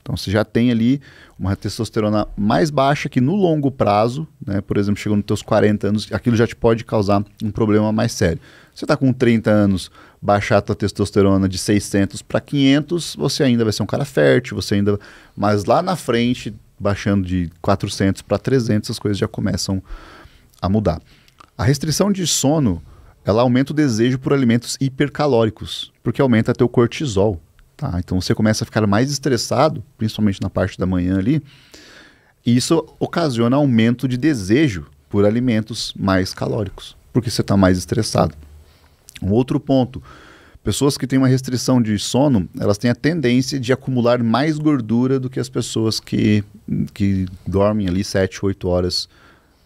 Então você já tem ali uma testosterona mais baixa que no longo prazo, né, por exemplo, chegando nos teus 40 anos, aquilo já te pode causar um problema mais sério. Você está com 30 anos, baixar a tua testosterona de 600 para 500, você ainda vai ser um cara fértil, você ainda, mas lá na frente, baixando de 400 para 300, as coisas já começam a mudar. A restrição de sono ela aumenta o desejo por alimentos hipercalóricos, porque aumenta teu cortisol. Tá? Então você começa a ficar mais estressado, principalmente na parte da manhã ali, e isso ocasiona aumento de desejo por alimentos mais calóricos, porque você está mais estressado. Um outro ponto, pessoas que têm uma restrição de sono, elas têm a tendência de acumular mais gordura do que as pessoas que, que dormem ali 7, 8 horas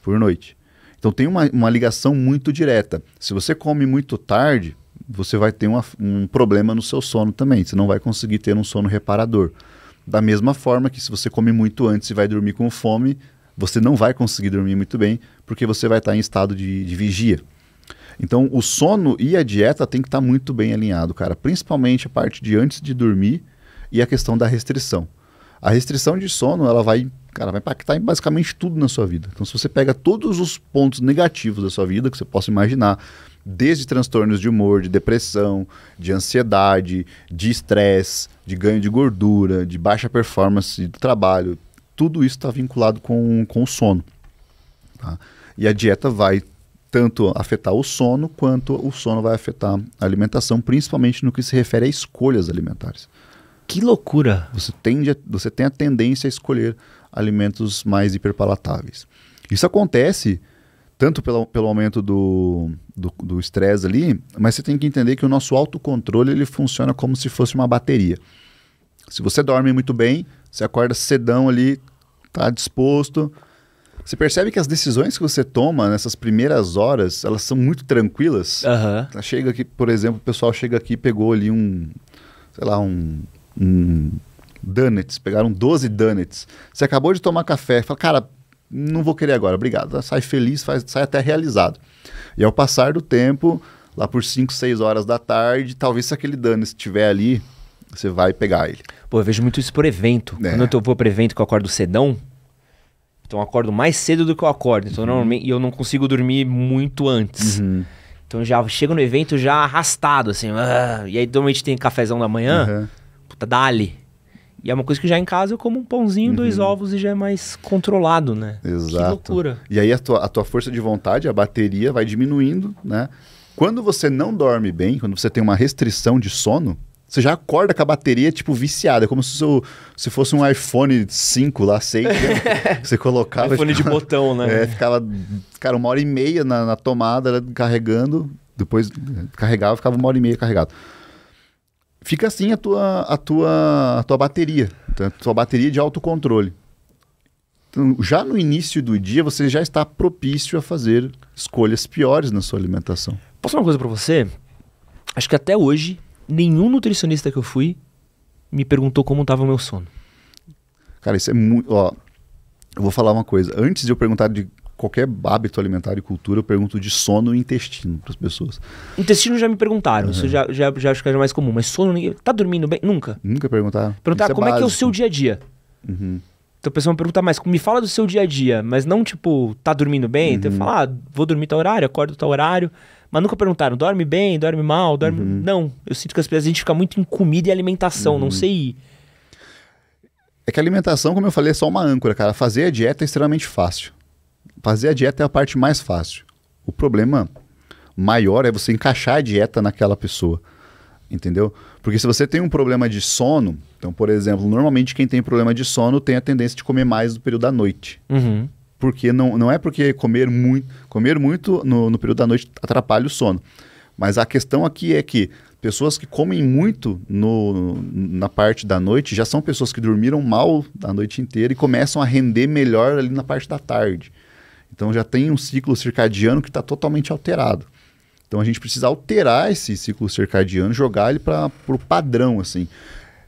por noite. Então tem uma, uma ligação muito direta. Se você come muito tarde, você vai ter uma, um problema no seu sono também. Você não vai conseguir ter um sono reparador. Da mesma forma que se você come muito antes e vai dormir com fome, você não vai conseguir dormir muito bem, porque você vai estar em estado de, de vigia. Então, o sono e a dieta tem que estar muito bem alinhado, cara. Principalmente a parte de antes de dormir e a questão da restrição. A restrição de sono, ela vai cara, vai impactar em basicamente tudo na sua vida. Então, se você pega todos os pontos negativos da sua vida que você possa imaginar, desde transtornos de humor, de depressão, de ansiedade, de estresse, de ganho de gordura, de baixa performance do trabalho, tudo isso está vinculado com, com o sono. Tá? E a dieta vai tanto afetar o sono, quanto o sono vai afetar a alimentação, principalmente no que se refere a escolhas alimentares. Que loucura! Você, tende, você tem a tendência a escolher alimentos mais hiperpalatáveis. Isso acontece tanto pelo, pelo aumento do estresse ali, mas você tem que entender que o nosso autocontrole ele funciona como se fosse uma bateria. Se você dorme muito bem, você acorda cedão ali, tá disposto, você percebe que as decisões que você toma nessas primeiras horas, elas são muito tranquilas. Uhum. Chega aqui, por exemplo, o pessoal chega aqui e pegou ali um, sei lá, um, um donuts, pegaram 12 donuts. Você acabou de tomar café, fala, cara, não vou querer agora, obrigado. Sai feliz, faz, sai até realizado. E ao passar do tempo, lá por 5, 6 horas da tarde, talvez se aquele dano estiver ali, você vai pegar ele. Pô, eu vejo muito isso por evento. É. Quando eu vou para evento que eu acordo cedão, então eu acordo mais cedo do que eu acordo. Então, uhum. normalmente, eu não consigo dormir muito antes. Uhum. Então, já chego no evento já arrastado, assim. Uh, e aí, normalmente tem cafezão da manhã. Uhum. Puta, dali. E é uma coisa que já em casa eu como um pãozinho, uhum. dois ovos e já é mais controlado, né? Exato. Que loucura. E aí a tua, a tua força de vontade, a bateria vai diminuindo, né? Quando você não dorme bem, quando você tem uma restrição de sono, você já acorda com a bateria, tipo, viciada. É como se, seu, se fosse um iPhone 5 lá, 6. Né? Você colocava... iPhone ficava, de botão, né? É, ficava, cara, uma hora e meia na, na tomada, né, carregando. Depois eh, carregava, ficava uma hora e meia carregado fica assim a tua, a tua, a tua bateria, tá? a tua bateria de autocontrole. Então, já no início do dia, você já está propício a fazer escolhas piores na sua alimentação. Posso falar uma coisa para você? Acho que até hoje, nenhum nutricionista que eu fui me perguntou como estava o meu sono. Cara, isso é muito. Ó, eu vou falar uma coisa. Antes de eu perguntar de qualquer hábito alimentar e cultura, eu pergunto de sono e intestino para as pessoas. Intestino já me perguntaram, uhum. isso já, já, já acho que é mais comum, mas sono, tá dormindo bem? Nunca. Nunca perguntaram. Perguntaram é como é, é, que é o seu dia a dia. Uhum. Então a pessoa me pergunta mais, me fala do seu dia a dia, mas não tipo, tá dormindo bem? Uhum. Então eu uhum. falo, ah, vou dormir tal horário, acordo tal horário. Mas nunca perguntaram, dorme bem, dorme mal, dorme. Uhum. Não, eu sinto que as pessoas a gente fica muito em comida e alimentação, uhum. não sei. É que a alimentação, como eu falei, é só uma âncora, cara. Fazer a dieta é extremamente fácil fazer a dieta é a parte mais fácil. O problema maior é você encaixar a dieta naquela pessoa. Entendeu? Porque se você tem um problema de sono, então, por exemplo, normalmente quem tem problema de sono tem a tendência de comer mais no período da noite. Uhum. Porque não, não é porque comer muito, comer muito no, no período da noite atrapalha o sono. Mas a questão aqui é que pessoas que comem muito no, na parte da noite já são pessoas que dormiram mal a noite inteira e começam a render melhor ali na parte da tarde. Então já tem um ciclo circadiano que está totalmente alterado. Então a gente precisa alterar esse ciclo circadiano, jogar ele para o padrão, assim.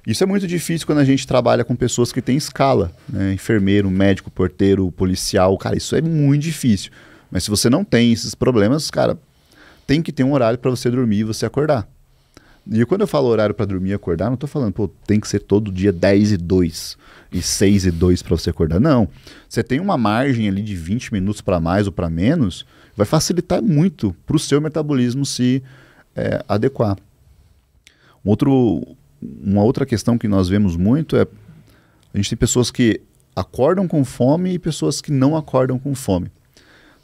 Isso é muito difícil quando a gente trabalha com pessoas que têm escala, né? enfermeiro, médico, porteiro, policial, cara, isso é muito difícil. Mas se você não tem esses problemas, cara, tem que ter um horário para você dormir e você acordar. E quando eu falo horário para dormir e acordar, não estou falando, pô, tem que ser todo dia 10 e 2 e 6 e 2 para você acordar. Não. Você tem uma margem ali de 20 minutos para mais ou para menos, vai facilitar muito para o seu metabolismo se é, adequar. Um outro, uma outra questão que nós vemos muito é a gente tem pessoas que acordam com fome e pessoas que não acordam com fome.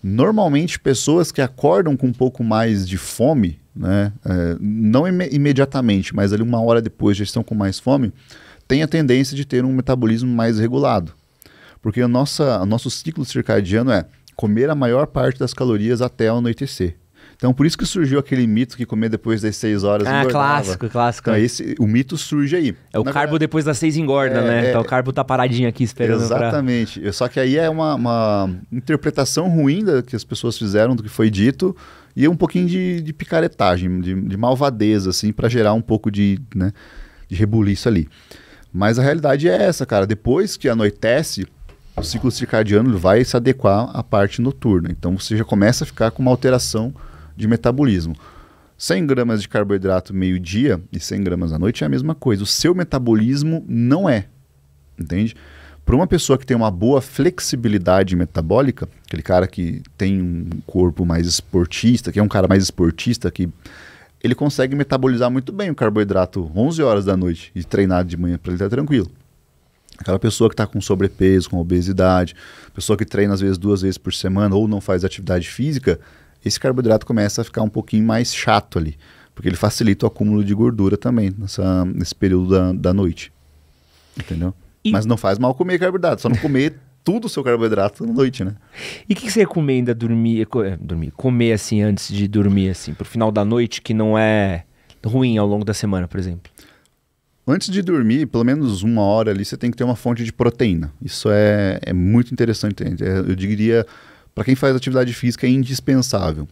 Normalmente, pessoas que acordam com um pouco mais de fome né? É, não im imediatamente, mas ali uma hora depois já estão com mais fome, tem a tendência de ter um metabolismo mais regulado. Porque a nossa, o nosso ciclo circadiano é comer a maior parte das calorias até anoitecer. Então, por isso que surgiu aquele mito que comer depois das 6 horas ah, clássico, clássico. Então, esse, o mito surge aí. É o Na carbo verdade, depois das 6 engorda, é, né? É. Então, o carbo tá paradinho aqui esperando Exatamente. Pra... Só que aí é uma, uma interpretação ruim da, que as pessoas fizeram do que foi dito e um pouquinho de, de picaretagem, de, de, malvadeza, assim, para gerar um pouco de, né, de rebuliço ali. Mas a realidade é essa, cara. Depois que anoitece, o ciclo circadiano vai se adequar à parte noturna. Então você já começa a ficar com uma alteração de metabolismo. 100 gramas de carboidrato meio-dia e 100 gramas à noite é a mesma coisa. O seu metabolismo não é, entende? Para uma pessoa que tem uma boa flexibilidade metabólica, aquele cara que tem um corpo mais esportista, que é um cara mais esportista, que ele consegue metabolizar muito bem o carboidrato 11 horas da noite e treinar de manhã para ele estar tá tranquilo. Aquela pessoa que está com sobrepeso, com obesidade, pessoa que treina às vezes duas vezes por semana ou não faz atividade física, esse carboidrato começa a ficar um pouquinho mais chato ali, porque ele facilita o acúmulo de gordura também nessa, nesse período da, da noite. Entendeu? E... Mas não faz mal comer carboidrato, só não comer tudo o seu carboidrato na noite, né? E o que, que, você recomenda dormir, é, dormir, comer assim antes de dormir, assim, pro final da noite, que não é ruim ao longo da semana, por exemplo? Antes de dormir, pelo menos uma hora ali, você tem que ter uma fonte de proteína. Isso é, é muito interessante. É, eu diria para quem faz atividade física é indispensável.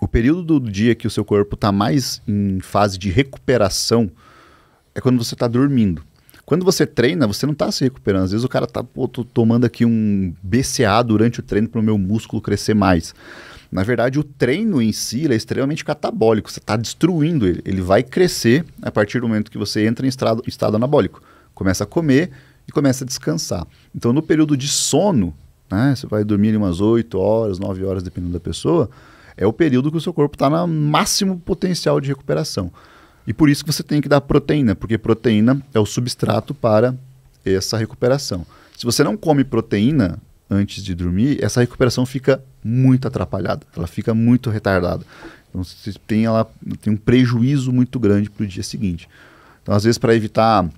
O período do dia que o seu corpo está mais em fase de recuperação é quando você está dormindo. Quando você treina, você não está se recuperando. Às vezes o cara está tomando aqui um BCA durante o treino para o meu músculo crescer mais. Na verdade, o treino em si é extremamente catabólico, você está destruindo ele. Ele vai crescer a partir do momento que você entra em estado, estado anabólico. Começa a comer e começa a descansar. Então, no período de sono, né? Você vai dormir umas 8 horas, 9 horas, dependendo da pessoa. É o período que o seu corpo está no máximo potencial de recuperação. E por isso que você tem que dar proteína, porque proteína é o substrato para essa recuperação. Se você não come proteína antes de dormir, essa recuperação fica muito atrapalhada, ela fica muito retardada. Então você tem, ela, tem um prejuízo muito grande para o dia seguinte. Então, às vezes, para evitar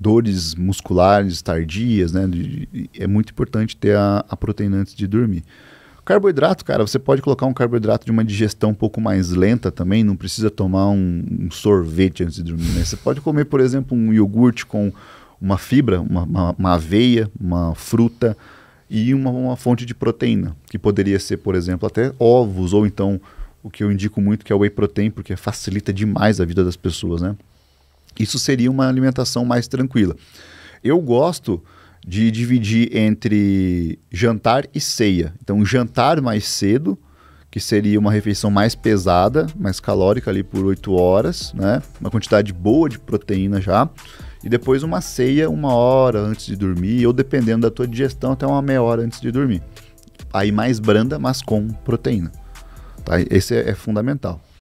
dores musculares tardias, né? De, é muito importante ter a, a proteína antes de dormir. Carboidrato, cara, você pode colocar um carboidrato de uma digestão um pouco mais lenta também, não precisa tomar um, um sorvete antes de dormir. Né? Você pode comer, por exemplo, um iogurte com uma fibra, uma, uma, uma aveia, uma fruta e uma, uma, fonte de proteína, que poderia ser, por exemplo, até ovos, ou então o que eu indico muito que é o whey protein, porque facilita demais a vida das pessoas, né? Isso seria uma alimentação mais tranquila. Eu gosto de dividir entre jantar e ceia. Então, jantar mais cedo, que seria uma refeição mais pesada, mais calórica ali por 8 horas, né? Uma quantidade boa de proteína já. E depois uma ceia uma hora antes de dormir, ou dependendo da tua digestão, até uma meia hora antes de dormir. Aí mais branda, mas com proteína. Tá? Esse é, é fundamental.